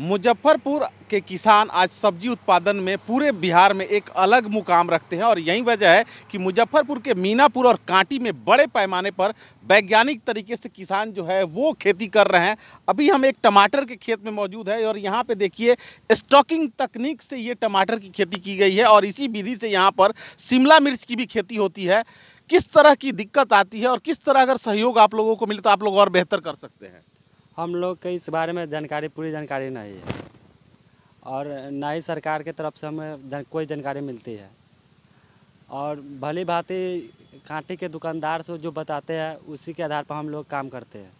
मुजफ्फरपुर के किसान आज सब्जी उत्पादन में पूरे बिहार में एक अलग मुकाम रखते हैं और यही वजह है कि मुजफ्फरपुर के मीनापुर और कांटी में बड़े पैमाने पर वैज्ञानिक तरीके से किसान जो है वो खेती कर रहे हैं अभी हम एक टमाटर के खेत में मौजूद है और यहाँ पे देखिए स्टॉकिंग तकनीक से ये टमाटर की खेती की गई है और इसी विधि से यहाँ पर शिमला मिर्च की भी खेती होती है किस तरह की दिक्कत आती है और किस तरह अगर सहयोग आप लोगों को मिले तो आप लोग और बेहतर कर सकते हैं हम लोग के इस बारे में जानकारी पूरी जानकारी नहीं है और ना ही सरकार के तरफ से हमें जन, कोई जानकारी मिलती है और भली भांति कांटे के दुकानदार से जो बताते हैं उसी के आधार पर हम लोग काम करते हैं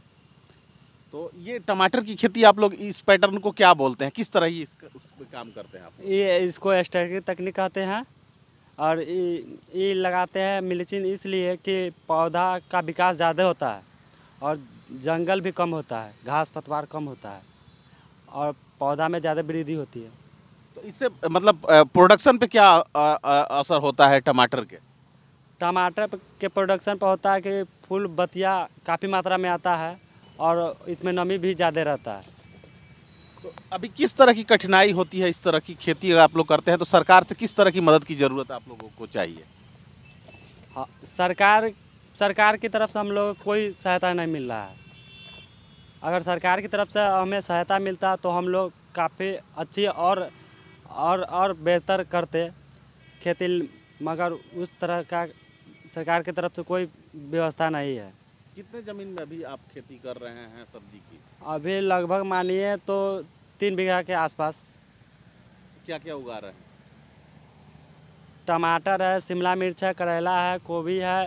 तो ये टमाटर की खेती आप लोग इस पैटर्न को क्या बोलते हैं किस तरह ये इसका काम करते हैं आप ये इसको स्ट्रेटिक तकनीक कहते हैं और ये लगाते हैं मिलचिन इसलिए कि पौधा का विकास ज़्यादा होता है और जंगल भी कम होता है घास पतवार कम होता है और पौधा में ज़्यादा वृद्धि होती है तो इससे मतलब प्रोडक्शन पे क्या असर होता है टमाटर के टमाटर के प्रोडक्शन पर होता है कि फूल बतिया काफ़ी मात्रा में आता है और इसमें नमी भी ज़्यादा रहता है तो अभी किस तरह की कठिनाई होती है इस तरह की खेती अगर आप लोग करते हैं तो सरकार से किस तरह की मदद की ज़रूरत आप लोगों को चाहिए हाँ सरकार सरकार की तरफ से हम लोग कोई सहायता नहीं मिल रहा है अगर सरकार की तरफ से हमें सहायता मिलता तो हम लोग काफ़ी अच्छी और और और बेहतर करते खेती मगर उस तरह का सरकार की तरफ से कोई व्यवस्था नहीं है कितने ज़मीन में अभी आप खेती कर रहे हैं सब्जी की अभी लगभग मानिए तो तीन बीघा के आसपास क्या क्या उगा रहे हैं टमाटर है शिमला मिर्च है करेला है गोभी है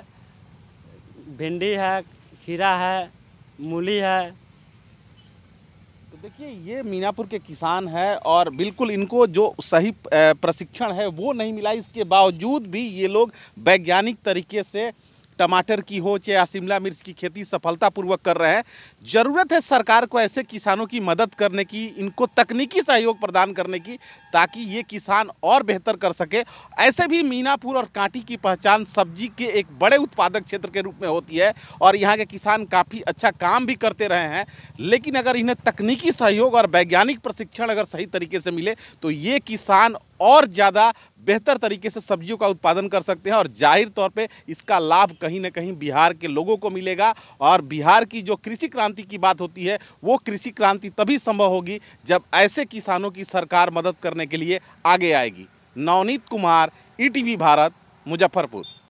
भिंडी है खीरा है मूली है तो देखिए ये मीनापुर के किसान है और बिल्कुल इनको जो सही प्रशिक्षण है वो नहीं मिला इसके बावजूद भी ये लोग वैज्ञानिक तरीके से टमाटर की हो चाहे शिमला मिर्च की खेती सफलतापूर्वक कर रहे हैं ज़रूरत है सरकार को ऐसे किसानों की मदद करने की इनको तकनीकी सहयोग प्रदान करने की ताकि ये किसान और बेहतर कर सके ऐसे भी मीनापुर और कांटी की पहचान सब्जी के एक बड़े उत्पादक क्षेत्र के रूप में होती है और यहाँ के किसान काफ़ी अच्छा काम भी करते रहे हैं लेकिन अगर इन्हें तकनीकी सहयोग और वैज्ञानिक प्रशिक्षण अगर सही तरीके से मिले तो ये किसान और ज़्यादा बेहतर तरीके से सब्जियों का उत्पादन कर सकते हैं और जाहिर तौर पे इसका लाभ कहीं ना कहीं बिहार के लोगों को मिलेगा और बिहार की जो कृषि क्रांति की बात होती है वो कृषि क्रांति तभी संभव होगी जब ऐसे किसानों की सरकार मदद करने के लिए आगे आएगी नवनीत कुमार ई e भारत मुजफ्फरपुर